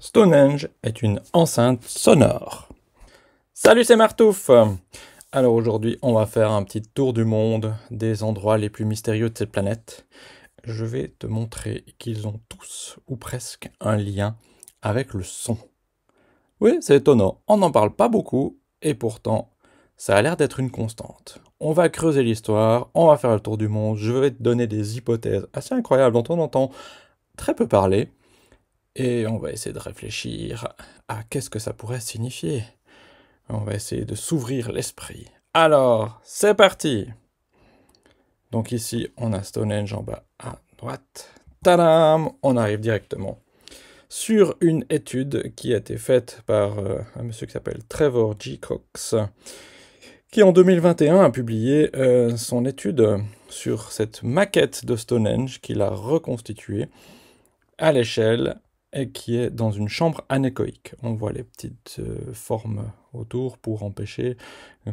Stonehenge est une enceinte sonore. Salut, c'est Martouf Alors aujourd'hui, on va faire un petit tour du monde des endroits les plus mystérieux de cette planète. Je vais te montrer qu'ils ont tous ou presque un lien avec le son. Oui, c'est étonnant, on n'en parle pas beaucoup et pourtant, ça a l'air d'être une constante. On va creuser l'histoire, on va faire le tour du monde, je vais te donner des hypothèses assez incroyables dont on entend très peu parler et on va essayer de réfléchir à qu'est-ce que ça pourrait signifier. On va essayer de s'ouvrir l'esprit. Alors, c'est parti Donc ici, on a Stonehenge en bas à droite. Tadam On arrive directement sur une étude qui a été faite par euh, un monsieur qui s'appelle Trevor G. Cox, qui en 2021 a publié euh, son étude sur cette maquette de Stonehenge qu'il a reconstituée à l'échelle et qui est dans une chambre anéchoïque. On voit les petites euh, formes autour pour empêcher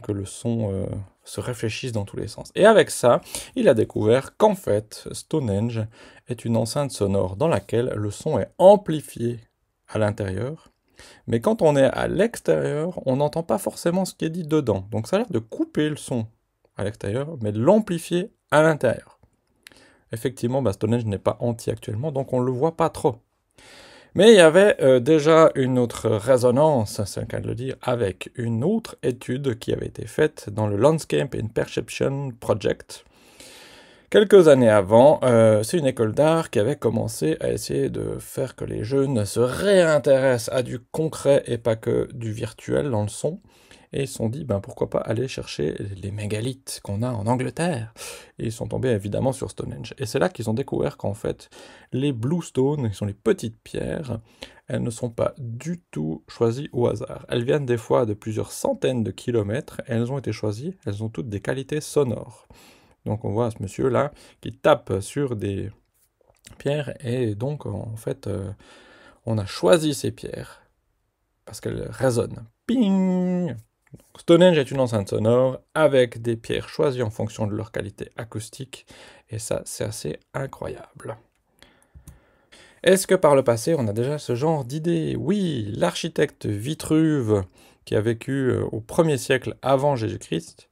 que le son euh, se réfléchisse dans tous les sens. Et avec ça, il a découvert qu'en fait, Stonehenge est une enceinte sonore dans laquelle le son est amplifié à l'intérieur, mais quand on est à l'extérieur, on n'entend pas forcément ce qui est dit dedans. Donc ça a l'air de couper le son à l'extérieur, mais de l'amplifier à l'intérieur. Effectivement, bah, Stonehenge n'est pas anti actuellement, donc on ne le voit pas trop. Mais il y avait euh, déjà une autre résonance, c'est un cas de le dire, avec une autre étude qui avait été faite dans le Landscape and Perception Project. Quelques années avant, euh, c'est une école d'art qui avait commencé à essayer de faire que les jeunes se réintéressent à du concret et pas que du virtuel dans le son et ils se sont dit, ben pourquoi pas aller chercher les mégalithes qu'on a en Angleterre Et ils sont tombés évidemment sur Stonehenge. Et c'est là qu'ils ont découvert qu'en fait, les bluestones, qui sont les petites pierres, elles ne sont pas du tout choisies au hasard. Elles viennent des fois de plusieurs centaines de kilomètres, elles ont été choisies, elles ont toutes des qualités sonores. Donc on voit ce monsieur-là qui tape sur des pierres, et donc en fait, euh, on a choisi ces pierres, parce qu'elles résonnent. Ping Stonehenge est une enceinte sonore avec des pierres choisies en fonction de leur qualité acoustique, et ça c'est assez incroyable. Est-ce que par le passé on a déjà ce genre d'idée Oui, l'architecte Vitruve, qui a vécu euh, au 1er siècle avant Jésus-Christ,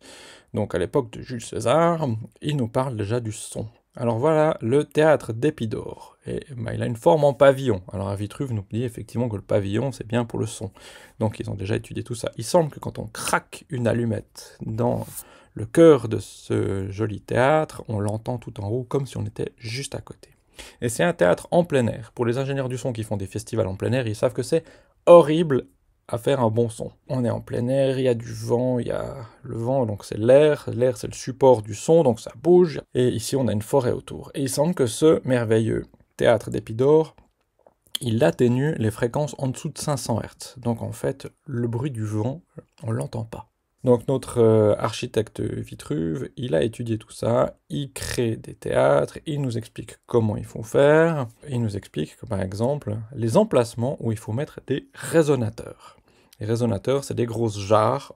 donc à l'époque de Jules César, il nous parle déjà du son. Alors voilà le théâtre d'Épidore. Et bah, il a une forme en pavillon. Alors à Vitruve nous dit effectivement que le pavillon c'est bien pour le son. Donc ils ont déjà étudié tout ça. Il semble que quand on craque une allumette dans le cœur de ce joli théâtre, on l'entend tout en haut comme si on était juste à côté. Et c'est un théâtre en plein air. Pour les ingénieurs du son qui font des festivals en plein air, ils savent que c'est horrible à faire un bon son. On est en plein air, il y a du vent, il y a le vent, donc c'est l'air, l'air c'est le support du son, donc ça bouge, et ici on a une forêt autour. Et il semble que ce merveilleux théâtre d'Épidore, il atténue les fréquences en dessous de 500 Hz. Donc en fait, le bruit du vent, on l'entend pas. Donc notre euh, architecte Vitruve, il a étudié tout ça, il crée des théâtres, il nous explique comment il faut faire, il nous explique par exemple les emplacements où il faut mettre des résonateurs. Les résonateurs, c'est des grosses jarres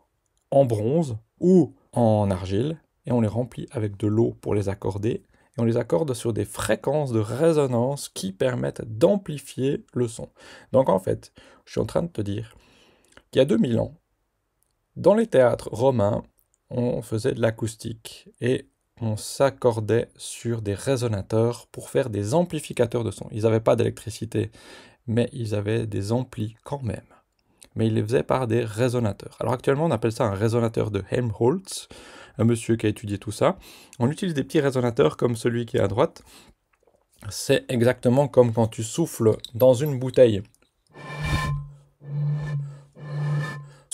en bronze ou en argile, et on les remplit avec de l'eau pour les accorder, et on les accorde sur des fréquences de résonance qui permettent d'amplifier le son. Donc en fait, je suis en train de te dire qu'il y a 2000 ans, dans les théâtres romains, on faisait de l'acoustique et on s'accordait sur des résonateurs pour faire des amplificateurs de son. Ils n'avaient pas d'électricité, mais ils avaient des amplis quand même. Mais ils les faisaient par des résonateurs. Alors actuellement, on appelle ça un résonateur de Helmholtz, un monsieur qui a étudié tout ça. On utilise des petits résonateurs comme celui qui est à droite. C'est exactement comme quand tu souffles dans une bouteille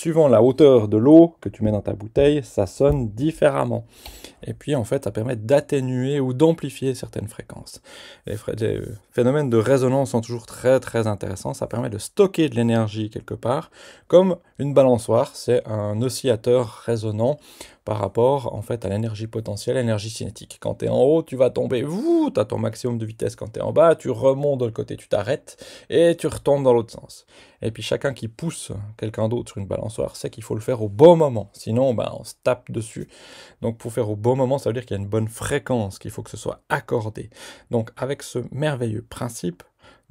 suivant la hauteur de l'eau que tu mets dans ta bouteille, ça sonne différemment. Et puis en fait, ça permet d'atténuer ou d'amplifier certaines fréquences. Les, phénomènes de résonance sont toujours très très intéressants. Ça permet de stocker de l'énergie quelque part, comme une balançoire, c'est un oscillateur résonant par rapport en fait à l'énergie potentielle, l'énergie cinétique. Quand tu es en haut, tu vas tomber, tu as ton maximum de vitesse. Quand tu es en bas, tu remontes de l'autre côté, tu t'arrêtes et tu retombes dans l'autre sens. Et puis chacun qui pousse quelqu'un d'autre sur une balançoire sait qu'il faut le faire au bon moment. Sinon, ben, on se tape dessus. Donc pour faire au bon moment, ça veut dire qu'il y a une bonne fréquence, qu'il faut que ce soit accordé. Donc avec ce merveilleux principe,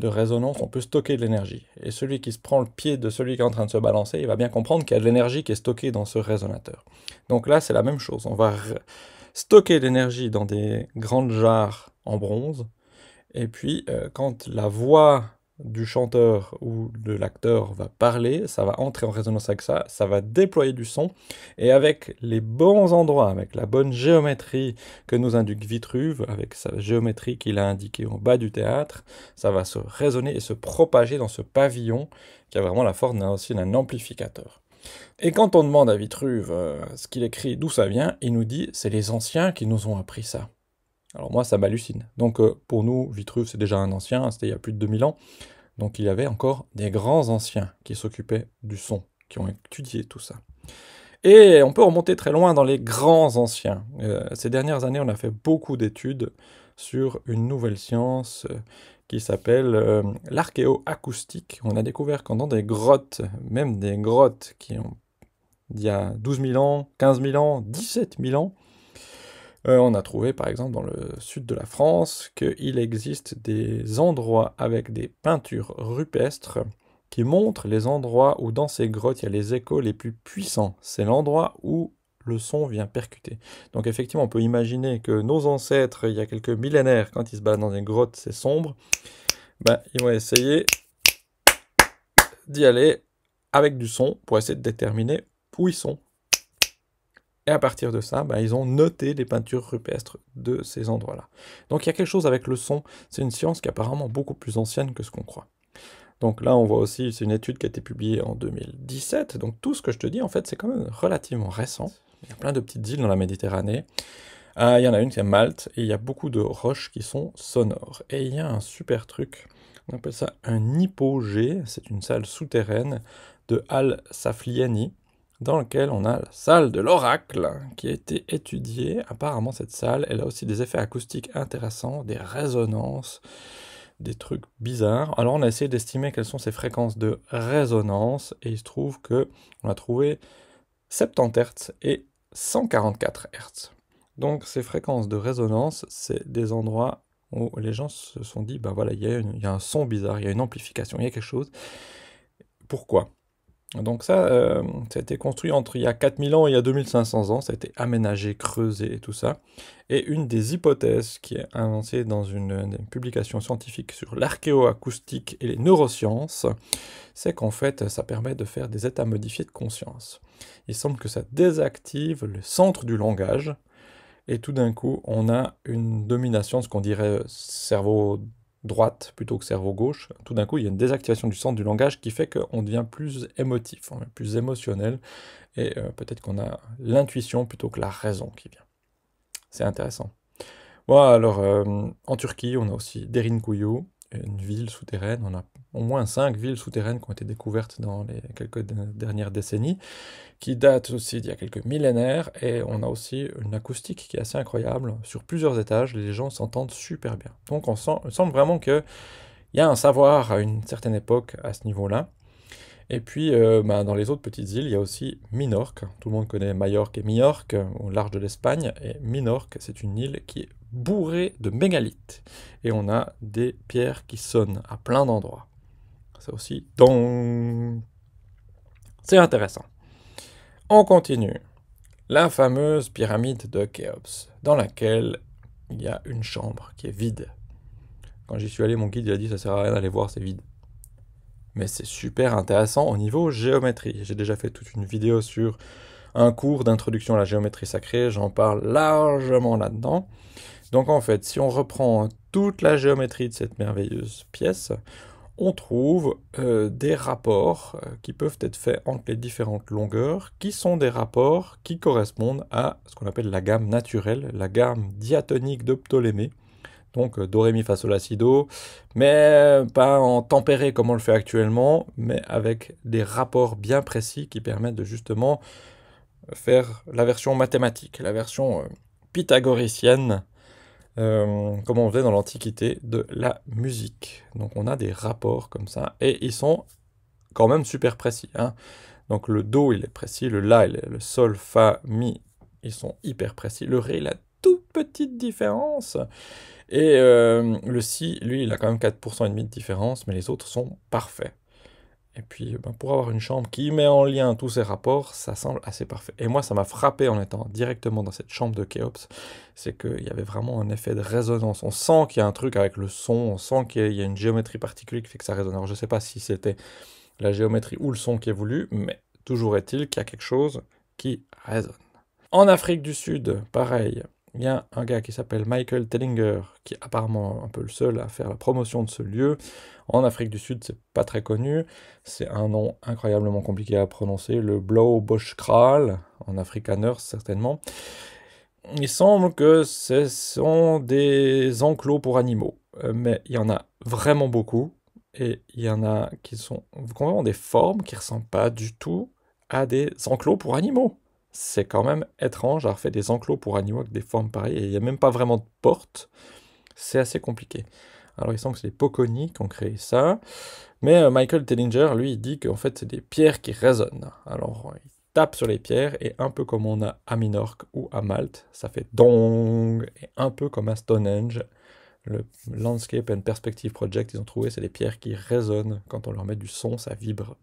de résonance, on peut stocker de l'énergie. Et celui qui se prend le pied de celui qui est en train de se balancer, il va bien comprendre qu'il y a de l'énergie qui est stockée dans ce résonateur. Donc là, c'est la même chose. On va stocker l'énergie dans des grandes jarres en bronze. Et puis, euh, quand la voix du chanteur ou de l'acteur va parler, ça va entrer en résonance avec ça, ça va déployer du son, et avec les bons endroits, avec la bonne géométrie que nous indique Vitruve, avec sa géométrie qu'il a indiquée en bas du théâtre, ça va se résonner et se propager dans ce pavillon qui a vraiment la forme d'un amplificateur. Et quand on demande à Vitruve euh, ce qu'il écrit, d'où ça vient, il nous dit c'est les anciens qui nous ont appris ça. Alors moi, ça m'hallucine. Donc euh, pour nous, Vitruve, c'est déjà un ancien, hein, c'était il y a plus de 2000 ans. Donc il y avait encore des grands anciens qui s'occupaient du son, qui ont étudié tout ça. Et on peut remonter très loin dans les grands anciens. Euh, ces dernières années, on a fait beaucoup d'études sur une nouvelle science euh, qui s'appelle l'archéoacoustique. On a découvert qu'en dans des grottes, même des grottes qui ont il y a 12 000 ans, 15 000 ans, 17 000 ans, euh, on a trouvé par exemple dans le sud de la France qu'il existe des endroits avec des peintures rupestres qui montrent les endroits où dans ces grottes il y a les échos les plus puissants. C'est l'endroit où le son vient percuter. Donc effectivement, on peut imaginer que nos ancêtres, il y a quelques millénaires, quand ils se baladent dans des grottes, c'est sombre, ben, ils vont essayer d'y aller avec du son pour essayer de déterminer où ils sont. Et à partir de ça, ben, ils ont noté les peintures rupestres de ces endroits-là. Donc il y a quelque chose avec le son, c'est une science qui est apparemment beaucoup plus ancienne que ce qu'on croit. Donc là, on voit aussi, c'est une étude qui a été publiée en 2017, donc tout ce que je te dis, en fait, c'est quand même relativement récent. Il y a plein de petites îles dans la Méditerranée. Euh, il y en a une, qui est Malte, et il y a beaucoup de roches qui sont sonores. Et il y a un super truc, on appelle ça un hypogée, c'est une salle souterraine de Al-Safliani, dans lequel on a la salle de l'oracle qui a été étudiée. Apparemment, cette salle, elle a aussi des effets acoustiques intéressants, des résonances, des trucs bizarres. Alors, on a essayé d'estimer quelles sont ces fréquences de résonance et il se trouve que on a trouvé 70 Hz et 144 Hz. Donc, ces fréquences de résonance, c'est des endroits où les gens se sont dit, ben voilà, il y, a un son bizarre, il y a une amplification, il y a quelque chose. Pourquoi donc ça, euh, ça a été construit entre il y a 4000 ans et il y a 2500 ans, ça a été aménagé, creusé et tout ça. Et une des hypothèses qui est avancée dans une, publication scientifique sur l'archéoacoustique et les neurosciences, c'est qu'en fait ça permet de faire des états modifiés de conscience. Il semble que ça désactive le centre du langage, et tout d'un coup on a une domination, ce qu'on dirait cerveau droite plutôt que cerveau gauche, tout d'un coup il y a une désactivation du centre du langage qui fait qu'on devient plus émotif, hein, plus émotionnel, et euh, peut-être qu'on a l'intuition plutôt que la raison qui vient. C'est intéressant. Voilà, alors euh, en Turquie, on a aussi Derin une ville souterraine. On a au moins cinq villes souterraines qui ont été découvertes dans les quelques dernières décennies, qui datent aussi d'il y a quelques millénaires. Et on a aussi une acoustique qui est assez incroyable. Sur plusieurs étages, les gens s'entendent super bien. Donc on, sent, semble vraiment qu'il y a un savoir à une certaine époque à ce niveau-là. Et puis, euh, ben, dans les autres petites îles, il y a aussi Minorque. Tout le monde connaît Majorque et Minorque, au large de l'Espagne. Et Minorque, c'est une île qui est bourré de mégalithes. Et on a des pierres qui sonnent à plein d'endroits. Ça aussi, donc, c'est intéressant. On continue. La fameuse pyramide de Khéops, dans laquelle il y a une chambre qui est vide. Quand j'y suis allé, mon guide il a dit ça sert à rien d'aller voir, c'est vide. Mais c'est super intéressant au niveau géométrie. J'ai déjà fait toute une vidéo sur un cours d'introduction à la géométrie sacrée, j'en parle largement là-dedans. Donc en fait, si on reprend toute la géométrie de cette merveilleuse pièce, on trouve euh, des rapports euh, qui peuvent être faits entre les différentes longueurs, qui sont des rapports qui correspondent à ce qu'on appelle la gamme naturelle, la gamme diatonique de Ptolémée. Donc euh, do, ré, mi, mais pas en tempéré comme on le fait actuellement, mais avec des rapports bien précis qui permettent de justement faire la version mathématique, la version pythagoricienne euh, comme on faisait dans l'Antiquité, de la musique. Donc on a des rapports comme ça, et ils sont quand même super précis. Hein. Donc le Do, il est précis, le La, le Sol, Fa, Mi, ils sont hyper précis. Le Ré, il a toute petite différence. Et euh, le Si, lui, il a quand même 4% et demi de différence, mais les autres sont parfaits. Et puis, euh, ben, pour avoir une chambre qui met en lien tous ces rapports, ça semble assez parfait. Et moi, ça m'a frappé en étant directement dans cette chambre de Keops, c'est qu'il y avait vraiment un effet de résonance. On sent qu'il y a un truc avec le son, on sent qu'il y a une géométrie particulière qui fait que ça résonne. Alors, je ne sais pas si c'était la géométrie ou le son qui est voulu, mais toujours est-il qu'il y a quelque chose qui résonne. En Afrique du Sud, pareil, il y a un gars qui s'appelle Michael Tellinger, qui est apparemment un peu le seul à faire la promotion de ce lieu. En Afrique du Sud, c'est pas très connu. C'est un nom incroyablement compliqué à prononcer, le Blow Bosch Kral, en Afrikaner certainement. Il semble que ce sont des enclos pour animaux, euh, mais il y en a vraiment beaucoup. Et il y en a qui sont vraiment des formes qui ressemblent pas du tout à des enclos pour animaux c'est quand même étrange alors fait des enclos pour animaux avec des formes pareilles. Et il n'y a même pas vraiment de porte. C'est assez compliqué. Alors il semble que c'est les Poconis qui ont créé ça. Mais euh, Michael Tellinger, lui, il dit qu'en fait, c'est des pierres qui résonnent. Alors il tape sur les pierres et un peu comme on a à Minorque ou à Malte, ça fait dong et un peu comme à Stonehenge. Le Landscape and Perspective Project, ils ont trouvé, c'est des pierres qui résonnent. Quand on leur met du son, ça vibre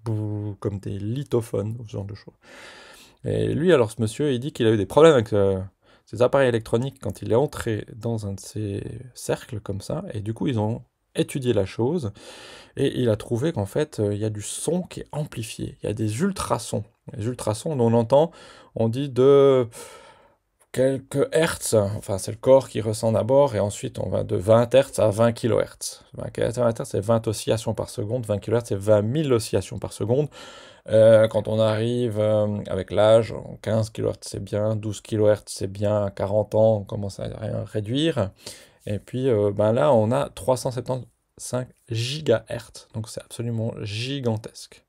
comme des lithophones ou ce genre de choses. Et lui, alors ce monsieur, il dit qu'il a eu des problèmes avec euh, ses appareils électroniques quand il est entré dans un de ces cercles comme ça, et du coup ils ont étudié la chose, et il a trouvé qu'en fait euh, il y a du son qui est amplifié, il y a des ultrasons. Les ultrasons, on entend, on dit de quelques hertz, enfin c'est le corps qui ressent d'abord, et ensuite on va de 20 hertz à 20 kHz. 20 kHz, c'est 20 oscillations par seconde, 20 kHz, c'est 20 000 oscillations par seconde. Euh, quand on arrive euh, avec l'âge, 15 kHz c'est bien, 12 kHz c'est bien, 40 ans on commence à rien réduire. Et puis euh, ben là on a 375 GHz, donc c'est absolument gigantesque.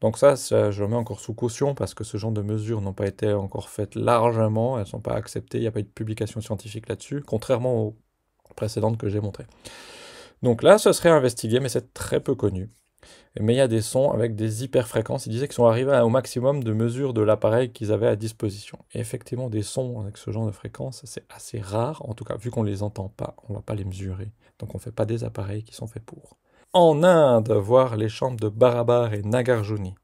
Donc ça, ça, je le mets encore sous caution parce que ce genre de mesures n'ont pas été encore faites largement, elles ne sont pas acceptées, il n'y a pas eu de publication scientifique là-dessus, contrairement aux précédentes que j'ai montrées. Donc là, ce serait investigué, mais c'est très peu connu. Mais il y a des sons avec des hyperfréquences. Ils disaient qu'ils sont arrivés au maximum de mesure de l'appareil qu'ils avaient à disposition. Et effectivement, des sons avec ce genre de fréquence, c'est assez rare. En tout cas, vu qu'on ne les entend pas, on ne va pas les mesurer. Donc on ne fait pas des appareils qui sont faits pour. En Inde, voir les chambres de Barabar et Nagarjuni.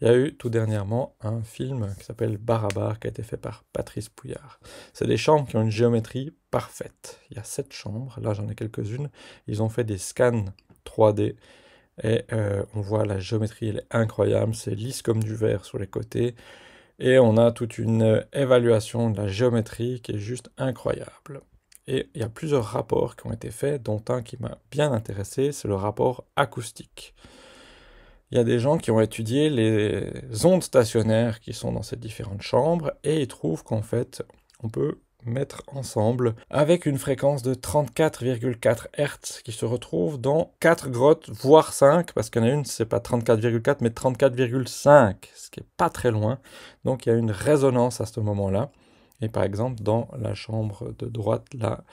Il y a eu tout dernièrement un film qui s'appelle Barabar qui a été fait par Patrice Pouillard. C'est des chambres qui ont une géométrie parfaite. Il y a sept chambres, là j'en ai quelques-unes. Ils ont fait des scans 3D et euh, on voit la géométrie, elle est incroyable, c'est lisse comme du verre sur les côtés. Et on a toute une évaluation de la géométrie qui est juste incroyable. Et il y a plusieurs rapports qui ont été faits, dont un qui m'a bien intéressé, c'est le rapport acoustique. Il y a des gens qui ont étudié les ondes stationnaires qui sont dans ces différentes chambres et ils trouvent qu'en fait, on peut mettre ensemble avec une fréquence de 34,4 Hz qui se retrouve dans 4 grottes, voire 5, parce qu'il y en a une, c'est pas 34,4 mais 34,5, ce qui est pas très loin. Donc il y a une résonance à ce moment-là. Et par exemple, dans la chambre de droite, là,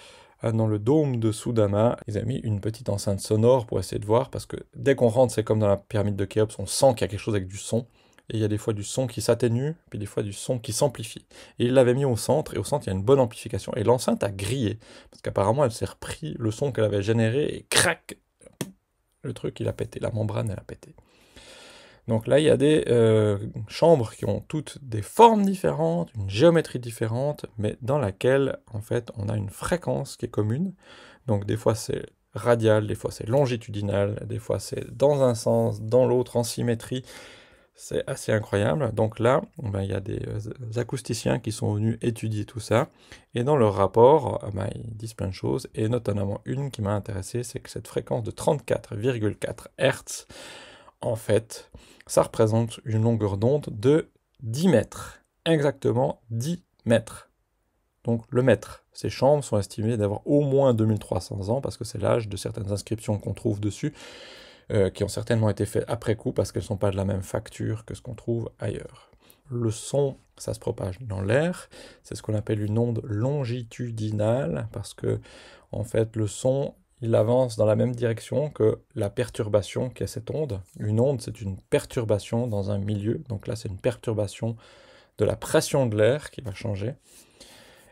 euh, dans le dôme de Soudama, ils ont mis une petite enceinte sonore pour essayer de voir, parce que dès qu'on rentre, c'est comme dans la pyramide de Khéops, on sent qu'il y a quelque chose avec du son et il y a des fois du son qui s'atténue, puis des fois du son qui s'amplifie. Et il l'avait mis au centre, et au centre, il y a une bonne amplification. Et l'enceinte a grillé, parce qu'apparemment, elle s'est repris le son qu'elle avait généré, et crac Le truc, il a pété, la membrane, elle a pété. Donc là, il y a des euh, chambres qui ont toutes des formes différentes, une géométrie différente, mais dans laquelle, en fait, on a une fréquence qui est commune. Donc des fois, c'est radial, des fois c'est longitudinal, des fois c'est dans un sens, dans l'autre, en symétrie. C'est assez incroyable. Donc là, ben, il y a des euh, acousticiens qui sont venus étudier tout ça. Et dans leur rapport, ah ben, ils disent plein de choses. Et notamment une qui m'a intéressé, c'est que cette fréquence de 34,4 Hz, en fait, ça représente une longueur d'onde de 10 mètres. Exactement 10 mètres. Donc le mètre. Ces chambres sont estimées d'avoir au moins 2300 ans parce que c'est l'âge de certaines inscriptions qu'on trouve dessus. Euh, qui ont certainement été faits après coup parce qu'elles ne sont pas de la même facture que ce qu'on trouve ailleurs. Le son, ça se propage dans l'air, c'est ce qu'on appelle une onde longitudinale parce que en fait le son il avance dans la même direction que la perturbation qui est cette onde. Une onde, c'est une perturbation dans un milieu. Donc là, c'est une perturbation de la pression de l'air qui va changer.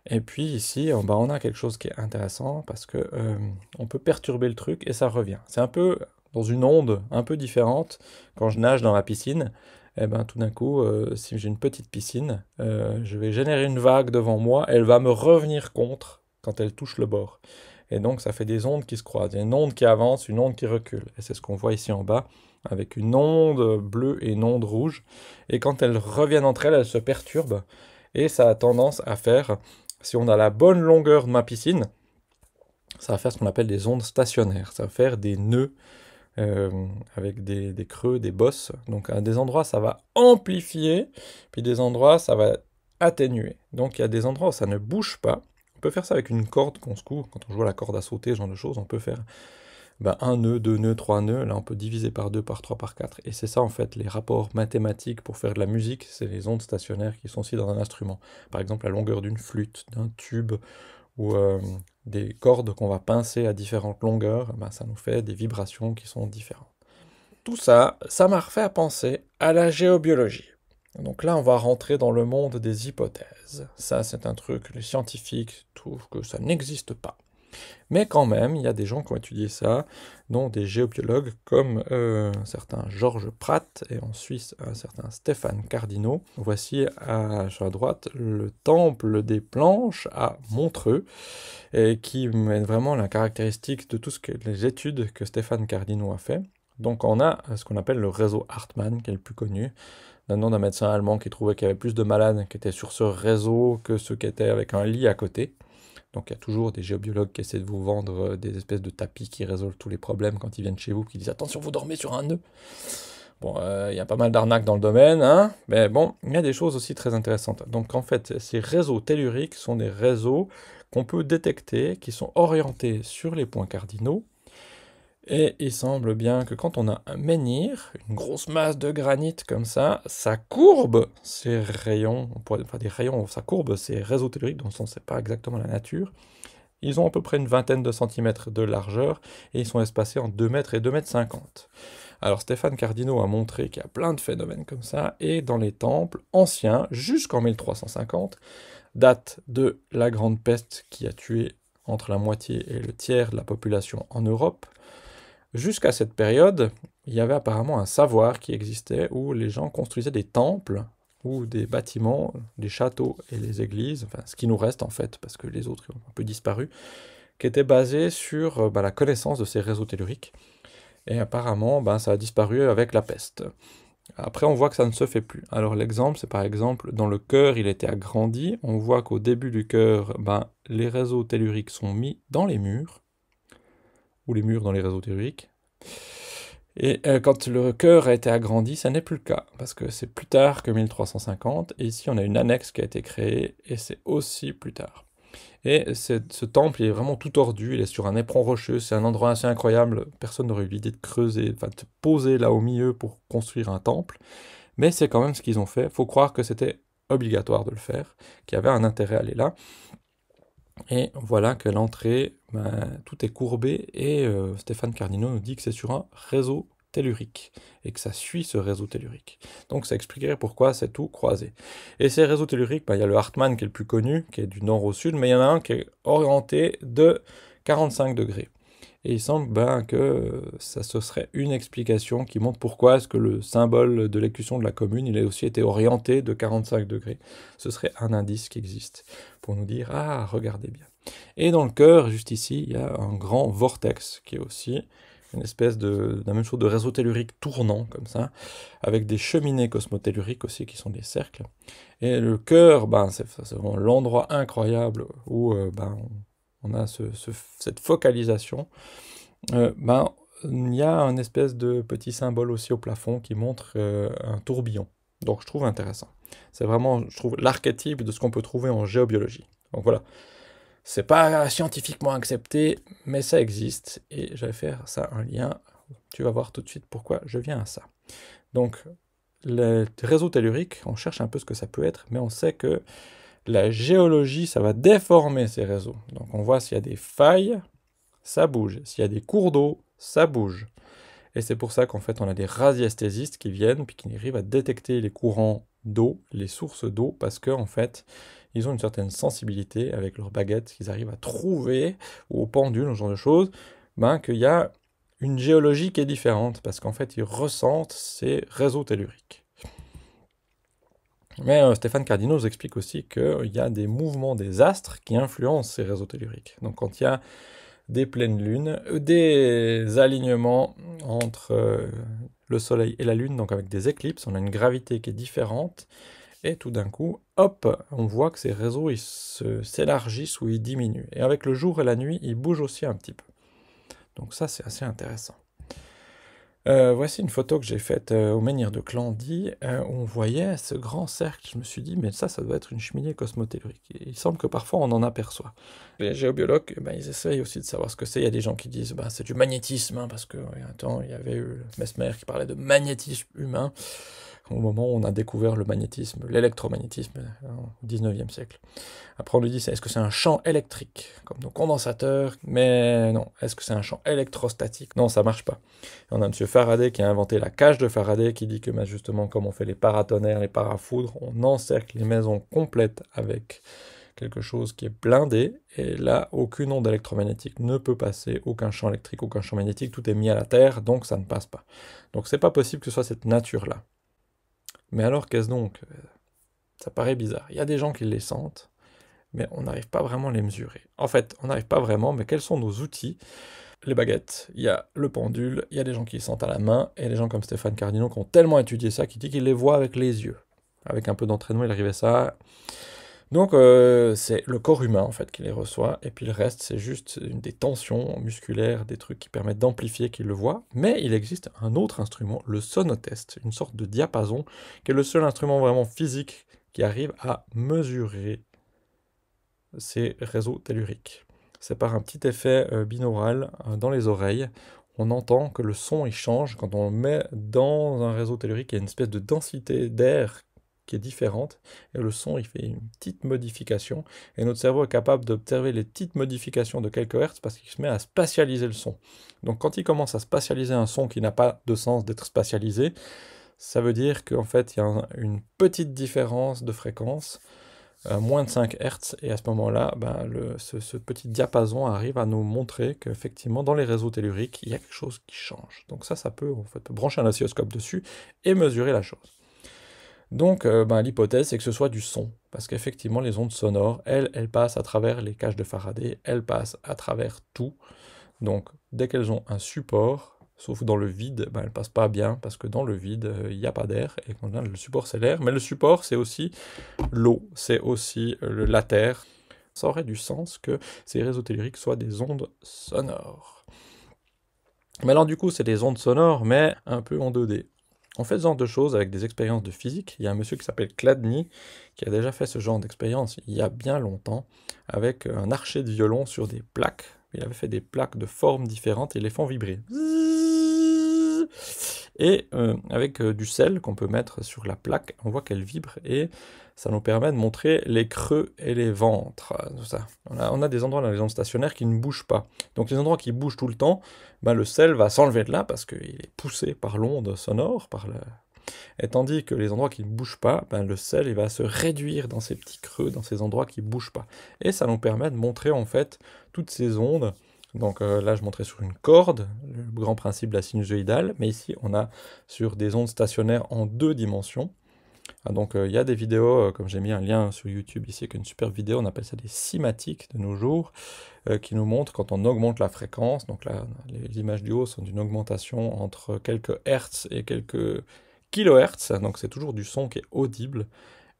Et puis ici, on, bah, on a quelque chose qui est intéressant parce que euh, on peut perturber le truc et ça revient. C'est un peu dans une onde un peu différente quand je nage dans la piscine. Eh ben, tout d'un coup, euh, si j'ai une petite piscine, euh, je vais générer une vague devant moi, elle va me revenir contre quand elle touche le bord. Et donc, ça fait des ondes qui se croisent. une onde qui avance, une onde qui recule. Et c'est ce qu'on voit ici en bas, avec une onde bleue et une onde rouge. Et quand elles reviennent entre elles, elles se perturbent. Et ça a tendance à faire, si on a la bonne longueur de ma piscine, ça va faire ce qu'on appelle des ondes stationnaires. Ça va faire des nœuds euh, avec des, creux, des bosses. Donc à des endroits, ça va amplifier, puis des endroits, ça va atténuer. Donc il y a des endroits où ça ne bouge pas. On peut faire ça avec une corde qu'on secoue, quand on joue à la corde à sauter, ce genre de choses, on peut faire bah, un nœud, deux nœuds, trois nœuds, là on peut diviser par deux, par trois, par quatre. Et c'est ça en fait les rapports mathématiques pour faire de la musique, c'est les ondes stationnaires qui sont aussi dans un instrument. Par exemple la longueur d'une flûte, d'un tube ou euh, des cordes qu'on va pincer à différentes longueurs, eh ben, ça nous fait des vibrations qui sont différentes. Tout ça, ça m'a refait à penser à la géobiologie. Donc là, on va rentrer dans le monde des hypothèses. Ça, c'est un truc, les scientifiques trouvent que ça n'existe pas. Mais quand même, il y a des gens qui ont étudié ça, dont des géobiologues comme euh, un certain Georges Pratt et en Suisse un certain Stéphane Cardino. Voici à, sur la droite le temple des planches à Montreux, qui est vraiment la caractéristique de toutes les études que Stéphane Cardino a fait. Donc on a euh, ce qu'on appelle le réseau Hartmann, qui est le plus connu, d'un nom d'un médecin allemand qui trouvait qu'il y avait plus de malades qui étaient sur ce réseau que ceux qui étaient avec un lit à côté. Donc il y a toujours des géobiologues qui essaient de vous vendre euh, des espèces de tapis qui résolvent tous les problèmes quand ils viennent chez vous, qui disent attention, vous dormez sur un nœud. Bon, euh, il y a pas mal d'arnaques dans le domaine, hein, mais bon, il y a des choses aussi très intéressantes. Donc en fait, ces réseaux telluriques sont des réseaux qu'on peut détecter, qui sont orientés sur les points cardinaux, et il semble bien que quand on a un menhir, une grosse masse de granit comme ça, ça courbe ces rayons, enfin, des rayons, ça courbe ses réseaux telluriques, dont on ne sait pas exactement la nature. Ils ont à peu près une vingtaine de centimètres de largeur et ils sont espacés en 2 mètres et 2 mètres 50. Alors Stéphane Cardino a montré qu'il y a plein de phénomènes comme ça, et dans les temples anciens, jusqu'en 1350, date de la grande peste qui a tué entre la moitié et le tiers de la population en Europe, jusqu'à cette période, il y avait apparemment un savoir qui existait où les gens construisaient des temples ou des bâtiments, des châteaux et les églises, enfin ce qui nous reste en fait, parce que les autres ont un peu disparu, qui était basé sur euh, bah, la connaissance de ces réseaux telluriques. Et apparemment, bah, ça a disparu avec la peste. Après, on voit que ça ne se fait plus. Alors l'exemple, c'est par exemple, dans le cœur, il était agrandi. On voit qu'au début du cœur, ben, les réseaux telluriques sont mis dans les murs ou les murs dans les réseaux théoriques. Et euh, quand le cœur a été agrandi, ça n'est plus le cas, parce que c'est plus tard que 1350, et ici on a une annexe qui a été créée, et c'est aussi plus tard. Et ce temple est vraiment tout tordu, il est sur un éperon rocheux, c'est un endroit assez incroyable, personne n'aurait eu l'idée de creuser, enfin de poser là au milieu pour construire un temple, mais c'est quand même ce qu'ils ont fait, faut croire que c'était obligatoire de le faire, qu'il y avait un intérêt à aller là, et voilà que l'entrée, ben, tout est courbé et euh, Stéphane Cardino nous dit que c'est sur un réseau tellurique et que ça suit ce réseau tellurique. Donc ça expliquerait pourquoi c'est tout croisé. Et ces réseaux telluriques, ben, il y a le Hartmann qui est le plus connu, qui est du nord au sud, mais il y en a un qui est orienté de 45 degrés. Et il semble ben, que ça ce serait une explication qui montre pourquoi est-ce que le symbole de l'écusson de la commune, il a aussi été orienté de 45 degrés. Ce serait un indice qui existe pour nous dire ah regardez bien. Et dans le cœur, juste ici, il y a un grand vortex qui est aussi une espèce de la même chose de réseau tellurique tournant comme ça, avec des cheminées cosmotelluriques aussi qui sont des cercles. Et le cœur, ben c'est vraiment l'endroit incroyable où euh, ben, on a cette focalisation, euh, ben, il y a une espèce de petit symbole aussi au plafond qui montre euh, un tourbillon. Donc je trouve intéressant. C'est vraiment, je trouve, l'archétype de ce qu'on peut trouver en géobiologie. Donc voilà. C'est pas scientifiquement accepté, mais ça existe. Et je vais faire ça un lien. Tu vas voir tout de suite pourquoi je viens à ça. Donc, les réseau telluriques, on cherche un peu ce que ça peut être, mais on sait que la géologie, ça va déformer ces réseaux. Donc on voit s'il y a des failles, ça bouge. S'il y a des cours d'eau, ça bouge. Et c'est pour ça qu'en fait, on a des radiesthésistes qui viennent puis qui arrivent à détecter les courants d'eau, les sources d'eau, parce qu'en en fait, ils ont une certaine sensibilité avec leurs baguettes qu'ils arrivent à trouver, ou aux pendules, ce genre de choses, ben, qu'il y a une géologie qui est différente, parce qu'en fait, ils ressentent ces réseaux telluriques. Mais euh, Stéphane Cardino explique aussi qu'il y a des mouvements des astres qui influencent ces réseaux telluriques. Donc quand il y a des pleines lunes, euh, des alignements entre euh, le Soleil et la Lune, donc avec des éclipses, on a une gravité qui est différente, et tout d'un coup, hop, on voit que ces réseaux s'élargissent ou ils diminuent. Et avec le jour et la nuit, ils bougent aussi un petit peu. Donc ça, c'est assez intéressant. Euh, voici une photo que j'ai faite euh, au menhir de Clandy, où euh, on voyait ce grand cercle. Je me suis dit, mais ça, ça doit être une cheminée cosmotellurique. il semble que parfois on en aperçoit. Les géobiologues, eh ben, ils essayent aussi de savoir ce que c'est. Il y a des gens qui disent, bah, c'est du magnétisme, qu'il hein, parce a un temps, il y avait eu Mesmer qui parlait de magnétisme humain au moment où on a découvert le magnétisme, l'électromagnétisme hein, au 19e siècle. Après on lui dit est-ce que c'est un champ électrique comme nos condensateurs Mais non, est-ce que c'est un champ électrostatique Non, ça marche pas. on a M. Faraday qui a inventé la cage de Faraday qui dit que bah, justement comme on fait les paratonnerres, les parafoudres, on encercle les maisons complètes avec quelque chose qui est blindé, et là, aucune onde électromagnétique ne peut passer, aucun champ électrique, aucun champ magnétique, tout est mis à la Terre, donc ça ne passe pas. Donc c'est pas possible que ce soit cette nature-là. Mais alors, qu'est-ce donc Ça paraît bizarre. Il y a des gens qui les sentent, mais on n'arrive pas vraiment à les mesurer. En fait, on n'arrive pas vraiment, mais quels sont nos outils Les baguettes, il y a le pendule, il y a des gens qui les sentent à la main, et des gens comme Stéphane Cardino qui ont tellement étudié ça, qu'il dit qu'il les voit avec les yeux. Avec un peu d'entraînement, il arrivait ça. Donc euh, c'est le corps humain en fait qui les reçoit, et puis le reste c'est juste des tensions musculaires, des trucs qui permettent d'amplifier qu'il le voit. Mais il existe un autre instrument, le sonotest, une sorte de diapason, qui est le seul instrument vraiment physique qui arrive à mesurer ces réseaux telluriques. C'est par un petit effet euh, binaural euh, dans les oreilles, on entend que le son il change quand on le met dans un réseau tellurique, il y a une espèce de densité d'air qui est différente. Et le son, il fait une petite modification. Et notre cerveau est capable d'observer les petites modifications de quelques hertz parce qu'il se met à spatialiser le son. Donc quand il commence à spatialiser un son qui n'a pas de sens d'être spatialisé, ça veut dire qu'en fait, il y a une petite différence de fréquence, euh, moins de 5 Hertz, et à ce moment-là, ben, ce, petit diapason arrive à nous montrer qu'effectivement, dans les réseaux telluriques, il y a quelque chose qui change. Donc ça, ça peut, en fait, brancher un oscilloscope dessus et mesurer la chose. Donc euh, ben, l'hypothèse, c'est que ce soit du son, parce qu'effectivement les ondes sonores, elles, elles passent à travers les cages de Faraday, elles passent à travers tout. Donc dès qu'elles ont un support, sauf dans le vide, ben, elles ne passent pas bien, parce que dans le vide, euh, il n'y a pas d'air, et quand le support c'est l'air, mais le support c'est aussi l'eau, c'est aussi euh, la terre. Ça aurait du sens que ces réseaux telluriques soient des ondes sonores. Mais alors du coup, c'est des ondes sonores, mais un peu en 2D. On fait ce genre de choses avec des expériences de physique. Il y a un monsieur qui s'appelle Cladny qui a déjà fait ce genre d'expérience il y a bien longtemps avec un archer de violon sur des plaques. Il avait fait des plaques de formes différentes et les font vibrer. Et euh, avec euh, du sel qu'on peut mettre sur la plaque, on voit qu'elle vibre et ça nous permet de montrer les creux et les ventres. ça. On, a, des endroits dans les ondes stationnaires qui ne bougent pas. Donc les endroits qui bougent tout le temps, bah, le sel va s'enlever de là parce qu'il est poussé par l'onde sonore, par et tandis que les endroits qui ne bougent pas, bah, le sel va se réduire dans ces petits creux, dans ces endroits qui ne bougent pas. Et ça nous permet de montrer en fait toutes ces ondes donc euh, là, je montrais sur une corde, le grand principe de la sinusoïdale, mais ici, on a sur des ondes stationnaires en deux dimensions. Ah, donc euh, il y a des vidéos, euh, comme j'ai mis un lien sur YouTube ici, qu'une une super vidéo, on appelle ça des cimatiques de nos jours, qui nous montrent quand on augmente la fréquence, donc là, les images du haut sont d'une augmentation entre quelques hertz et quelques kilohertz, donc c'est toujours du son qui est audible,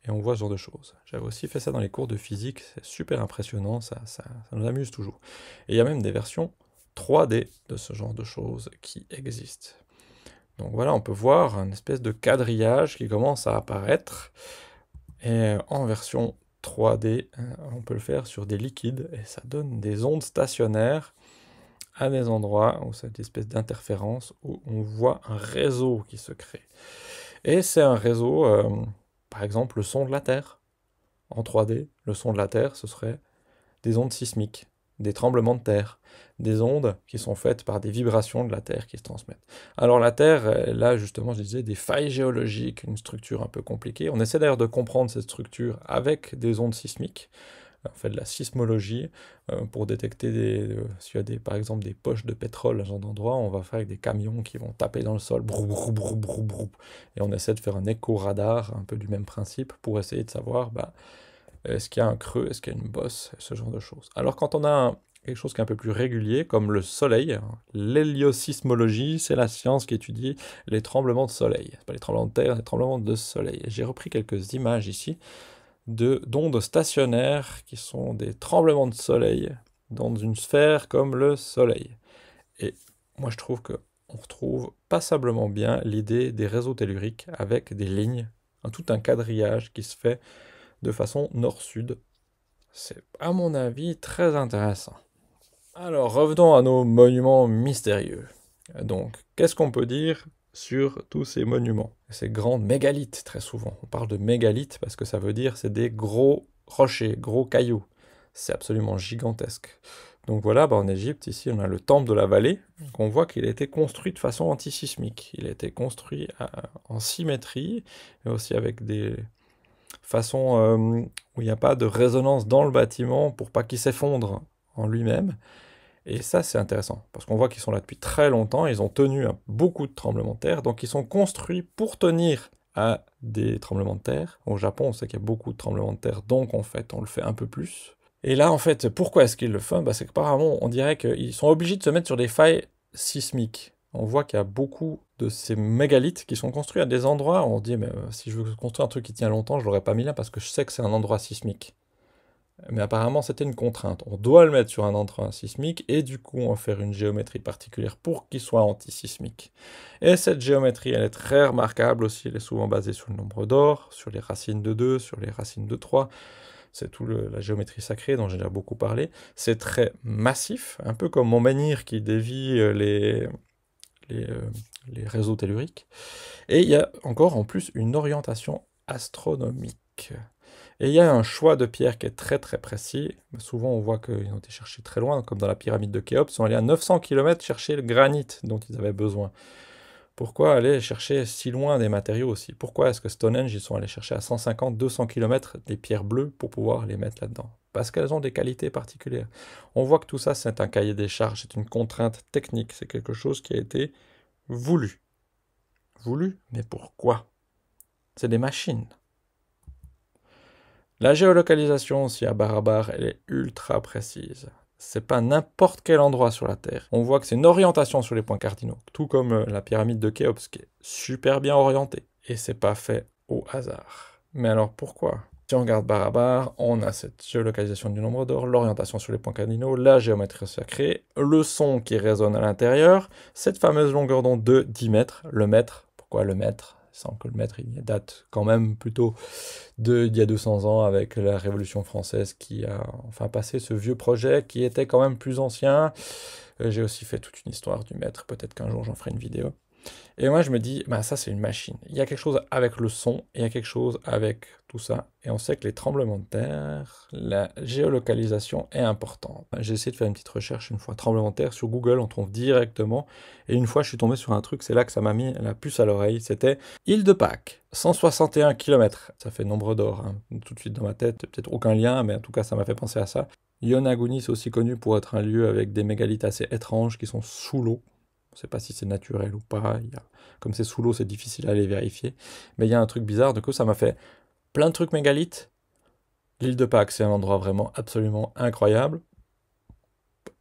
et on voit ce genre de choses. J'avais aussi fait ça dans les cours de physique, c'est super impressionnant, ça, ça, nous amuse toujours. Et il y a même des versions 3D de ce genre de choses qui existent. Donc voilà, on peut voir une espèce de quadrillage qui commence à apparaître. Et en version 3D, euh, on peut le faire sur des liquides et ça donne des ondes stationnaires à des endroits où cette espèce d'interférence où on voit un réseau qui se crée. Et c'est un réseau euh, par exemple, le son de la Terre. En 3D, le son de la Terre, ce serait des ondes sismiques, des tremblements de terre, des ondes qui sont faites par des vibrations de la Terre qui se transmettent. Alors la Terre, là justement, je disais, des failles géologiques, une structure un peu compliquée. On essaie d'ailleurs de comprendre cette structure avec des ondes sismiques. On fait de la sismologie euh, pour détecter des, euh, s'il y a par exemple des poches de pétrole à un endroit, on va faire avec des camions qui vont taper dans le sol, et on essaie de faire un écho-radar, un peu du même principe, pour essayer de savoir bah, est-ce qu'il y a un creux, est-ce qu'il y a une bosse, ce genre de choses. Alors quand on a quelque chose qui est un peu plus régulier, comme le soleil. Hein, l'héliosismologie, c'est la science qui étudie les tremblements de soleil. pas les tremblements de terre, les tremblements de soleil. J'ai repris quelques images ici d'ondes stationnaires qui sont des tremblements de soleil dans une sphère comme le soleil. Et moi je trouve que on retrouve passablement bien l'idée des réseaux telluriques avec des lignes, un, tout un quadrillage qui se fait de façon nord-sud. C'est à mon avis très intéressant. Alors revenons à nos monuments mystérieux. Donc qu'est-ce qu'on peut dire sur tous ces monuments, ces grands mégalithes très souvent. On parle de mégalithes parce que ça veut dire c'est des gros rochers, gros cailloux. C'est absolument gigantesque. Donc voilà, bah, en Égypte, ici, on a le temple de la vallée, On voit qu'il a été construit de façon antisismique. Il a été construit euh, en symétrie, mais aussi avec des façons euh, où il n'y a pas de résonance dans le bâtiment pour pas qu'il s'effondre en lui-même. Et ça, c'est intéressant, parce qu'on voit qu'ils sont là depuis très longtemps, ils ont tenu à beaucoup de tremblements de terre, donc ils sont construits pour tenir à des tremblements de terre. Au Japon, on sait qu'il y a beaucoup de tremblements de terre, donc en fait, on le fait un peu plus. Et là, en fait, pourquoi est-ce qu'ils le font bah, C'est qu'apparemment, on dirait qu'ils sont obligés de se mettre sur des failles sismiques. On voit qu'il y a beaucoup de ces mégalithes qui sont construits à des endroits où on se dit, mais euh, si je veux construire un truc qui tient longtemps, je l'aurais pas mis là parce que je sais que c'est un endroit sismique mais apparemment c'était une contrainte. On doit le mettre sur un entrain sismique et du coup on va faire une géométrie particulière pour qu'il soit antisismique. Et cette géométrie, elle est très remarquable aussi, elle est souvent basée sur le nombre d'or, sur les racines de 2, sur les racines de 3. C'est tout la géométrie sacrée dont j'ai déjà beaucoup parlé. C'est très massif, un peu comme mon menhir qui dévie euh, les, euh, les réseaux telluriques. Et il y a encore en plus une orientation astronomique. Et il y a un choix de pierre qui est très très précis. Souvent, on voit qu'ils ont été cherchés très loin, comme dans la pyramide de Khéops. Ils sont allés à 900 km chercher le granit dont ils avaient besoin. Pourquoi aller chercher si loin des matériaux aussi Pourquoi est-ce que Stonehenge, ils sont allés chercher à 150-200 km des pierres bleues pour pouvoir les mettre là-dedans Parce qu'elles ont des qualités particulières. On voit que tout ça, c'est un cahier des charges, c'est une contrainte technique, c'est quelque chose qui a été voulu. Voulu, mais pourquoi C'est des machines. La géolocalisation aussi à Barabar, elle est ultra précise. C'est pas n'importe quel endroit sur la Terre. On voit que c'est une orientation sur les points cardinaux, tout comme euh, la pyramide de Khéops qui est super bien orientée. Et c'est pas fait au hasard. Mais alors pourquoi si on regarde Barabar, on a cette géolocalisation du nombre d'or, l'orientation sur les points cardinaux, la géométrie sacrée, le son qui résonne à l'intérieur, cette fameuse longueur d'onde de 10 mètres, le mètre. Pourquoi le mètre le maître il date quand même plutôt d'il y a 200 ans avec la Révolution française qui a enfin passé ce vieux projet qui était quand même plus ancien. Euh, j'ai aussi fait toute une histoire du maître, peut-être qu'un jour j'en ferai une vidéo. Et moi, je me dis, bah, ça, c'est une machine. Il y a quelque chose avec le son, il y a quelque chose avec tout ça. Et on sait que les tremblements de terre, la géolocalisation est importante. J'ai essayé de faire une petite recherche une fois tremblement de terre sur Google, on trouve directement. Et une fois, je suis tombé sur un truc, c'est là que ça m'a mis la puce à l'oreille. C'était île de Pâques, 161 km. Ça fait nombre d'or, hein. tout de suite dans ma tête. Peut-être aucun lien, mais en tout cas, ça m'a fait penser à ça. Yonaguni, c'est aussi connu pour être un lieu avec des mégalithes assez étranges qui sont sous l'eau ne sais pas si c'est naturel ou pas. Comme c'est sous l'eau, c'est difficile à aller vérifier. Mais il y a un truc bizarre, du coup, ça m'a fait plein de trucs mégalithes. L'île de Pâques, c'est un endroit vraiment absolument incroyable.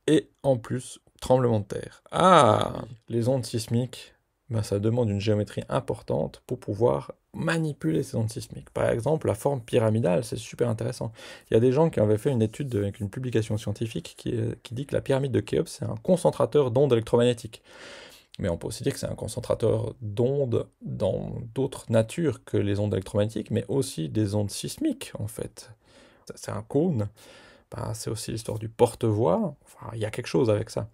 Et en plus, tremblement de terre. Ah Les ondes sismiques, ben, ça demande une géométrie importante pour pouvoir manipuler ces ondes sismiques. Par exemple, la forme pyramidale, c'est super intéressant. Il y a des gens qui avaient fait une étude avec une publication scientifique euh, qui, dit que la pyramide de Khéops, c'est un concentrateur d'ondes électromagnétiques. Mais on peut aussi dire que c'est un concentrateur d'ondes dans d'autres natures que les ondes électromagnétiques, mais aussi des ondes sismiques, en fait. C'est un cône. Ben, c'est aussi l'histoire du porte-voix. il y a quelque chose avec ça.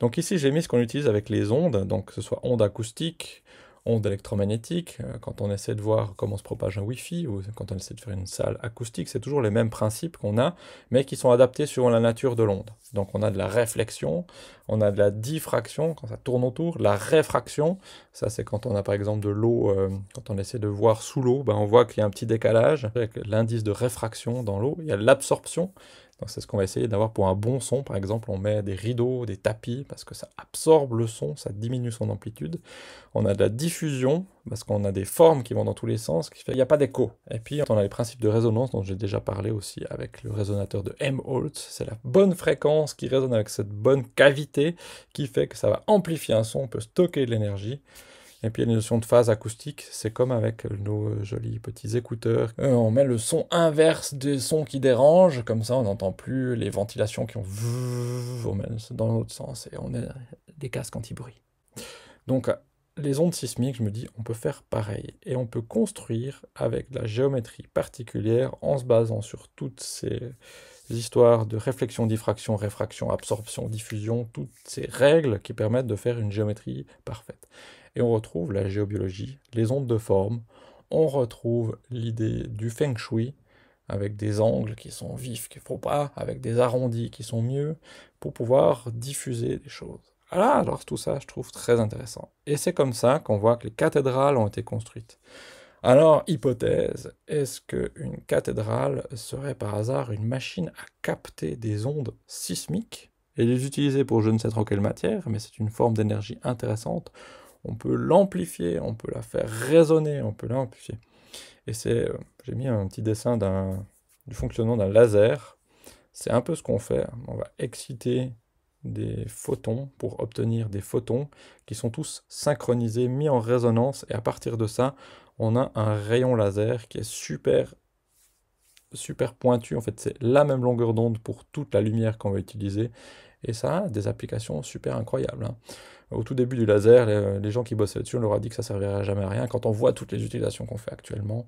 Donc ici, j'ai mis ce qu'on utilise avec les ondes, donc que ce soit ondes acoustiques, ondes électromagnétiques, euh, quand on essaie de voir comment se propage un Wi-Fi ou quand on essaie de faire une salle acoustique, c'est toujours les mêmes principes qu'on a, mais qui sont adaptés selon la nature de l'onde. Donc on a de la réflexion, on a de la diffraction quand ça tourne autour, la réfraction, ça c'est quand on a par exemple de l'eau, euh, quand on essaie de voir sous l'eau, ben on voit qu'il y a un petit décalage avec l'indice de réfraction dans l'eau, il y a l'absorption, c'est ce qu'on va essayer d'avoir pour un bon son. Par exemple, on met des rideaux, des tapis, parce que ça absorbe le son, ça diminue son amplitude. On a de la diffusion, parce qu'on a des formes qui vont dans tous les sens, qui fait qu'il n'y a pas d'écho. Et puis on a les principes de résonance dont j'ai déjà parlé aussi avec le résonateur de m Holt C'est la bonne fréquence qui résonne avec cette bonne cavité qui fait que ça va amplifier un son, on peut stocker de l'énergie. Et puis il y a une notion de phase acoustique, c'est comme avec nos jolis petits écouteurs. Euh, on met le son inverse des sons qui dérangent, comme ça on n'entend plus les ventilations qui ont... On met dans l'autre sens et on a des casques anti-bruit. Donc les ondes sismiques, je me dis, on peut faire pareil. Et on peut construire avec de la géométrie particulière en se basant sur toutes ces histoires de réflexion, diffraction, réfraction, absorption, diffusion, toutes ces règles qui permettent de faire une géométrie parfaite on retrouve la géobiologie, les ondes de forme, on retrouve l'idée du feng shui, avec des angles qui sont vifs, qu'il ne faut pas, avec des arrondis qui sont mieux, pour pouvoir diffuser des choses. Ah, alors tout ça, je trouve très intéressant. Et c'est comme ça qu'on voit que les cathédrales ont été construites. Alors, hypothèse, est-ce qu'une cathédrale serait par hasard une machine à capter des ondes sismiques et les utiliser pour je ne sais trop quelle matière, mais c'est une forme d'énergie intéressante on peut l'amplifier, on peut la faire résonner, on peut l'amplifier. Et c'est, euh, j'ai mis un petit dessin du fonctionnement d'un laser. C'est un peu ce qu'on fait. Hein. On va exciter des photons pour obtenir des photons qui sont tous synchronisés, mis en résonance. Et à partir de ça, on a un rayon laser qui est super super pointu. En fait, c'est la même longueur d'onde pour toute la lumière qu'on va utiliser et ça des applications super incroyables. Hein. Au tout début du laser, euh, les, gens qui bossaient dessus, on leur a dit que ça ne servirait jamais à rien. Quand on voit toutes les utilisations qu'on fait actuellement,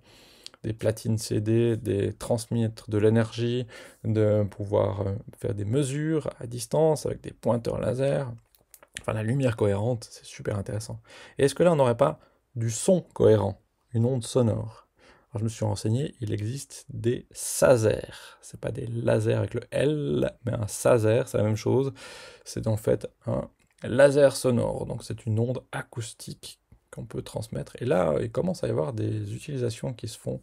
des platines CD, des transmettre de l'énergie, de pouvoir euh, faire des mesures à distance avec des pointeurs laser, enfin la lumière cohérente, c'est super intéressant. Et est-ce que là on n'aurait pas du son cohérent, une onde sonore je me suis renseigné, il existe des sasers. C'est pas des lasers avec le L, mais un saser, c'est la même chose. C'est en fait un laser sonore. Donc c'est une onde acoustique qu'on peut transmettre. Et là, euh, il commence à y avoir des utilisations qui se font,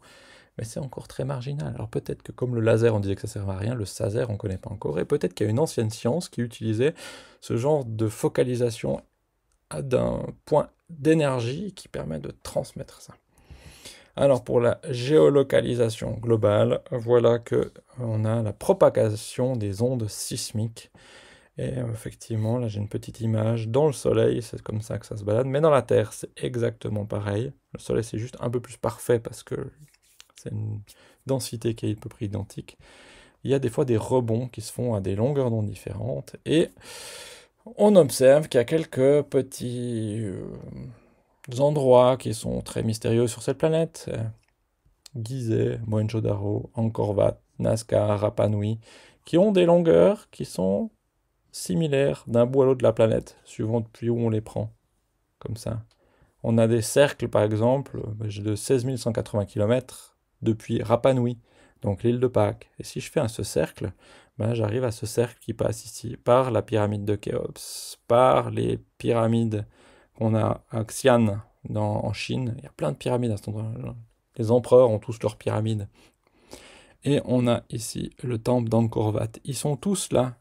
mais c'est encore très marginal. Alors peut-être que comme le laser, on disait que ça servait à rien, le saser, on ne connaît pas encore. Et peut-être qu'il y a une ancienne science qui utilisait ce genre de focalisation d'un point d'énergie qui permet de transmettre ça. Alors pour la géolocalisation globale, voilà que on a la propagation des ondes sismiques. Et effectivement, là j'ai une petite image dans le Soleil, c'est comme ça que ça se balade, mais dans la Terre c'est exactement pareil. Le Soleil c'est juste un peu plus parfait parce que c'est une densité qui est à peu près identique. Il y a des fois des rebonds qui se font à des longueurs d'onde différentes et on observe qu'il y a quelques petits... Euh, endroits qui sont très mystérieux sur cette planète. Euh, Gizeh, Mohenjo-Daro, Angkor Wat, Nazca, Rapa qui ont des longueurs qui sont similaires d'un bout à l'autre de la planète, suivant depuis où on les prend. Comme ça. On a des cercles, par exemple, euh, de 16 180 km depuis Rapa donc l'île de Pâques. Et si je fais un ce cercle, ben j'arrive à ce cercle qui passe ici, par la pyramide de Khéops, par les pyramides on a à Xi'an dans, en Chine. Il y a plein de pyramides à cet endroit Les empereurs ont tous leurs pyramides. Et on a ici le temple d'Angkor Ils sont tous là.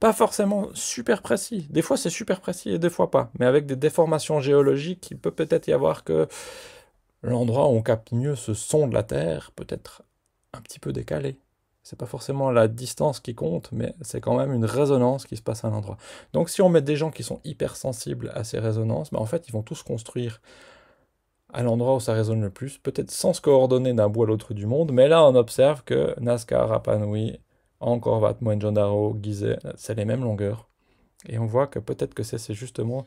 Pas forcément super précis. Des fois c'est super précis et des fois pas. Mais avec des déformations géologiques, il peut peut-être y avoir que l'endroit où on capte mieux ce son de la Terre peut être un petit peu décalé c'est pas forcément la distance qui compte, mais c'est quand même une résonance qui se passe à un endroit. Donc si on met des gens qui sont hypersensibles à ces résonances, bah, en fait, ils vont tous construire à l'endroit où ça résonne le plus, peut-être sans se coordonner d'un bout à l'autre du monde, mais là, on observe que Nazca, Rapanui, Ankorvat, mohenjo Gizeh, c'est les mêmes longueurs. Et on voit que peut-être que c'est justement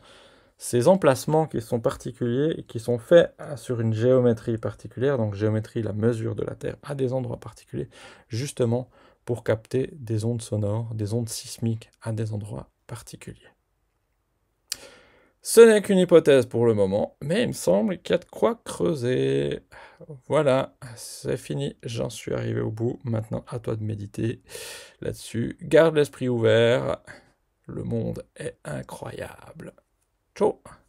ces emplacements qui sont particuliers et qui sont faits sur une géométrie particulière, donc géométrie, la mesure de la Terre à des endroits particuliers, justement pour capter des ondes sonores, des ondes sismiques à des endroits particuliers. Ce n'est qu'une hypothèse pour le moment, mais il me semble qu'il y a de quoi creuser. Voilà, c'est fini, j'en suis arrivé au bout. Maintenant, à toi de méditer là-dessus. Garde l'esprit ouvert, le monde est incroyable. to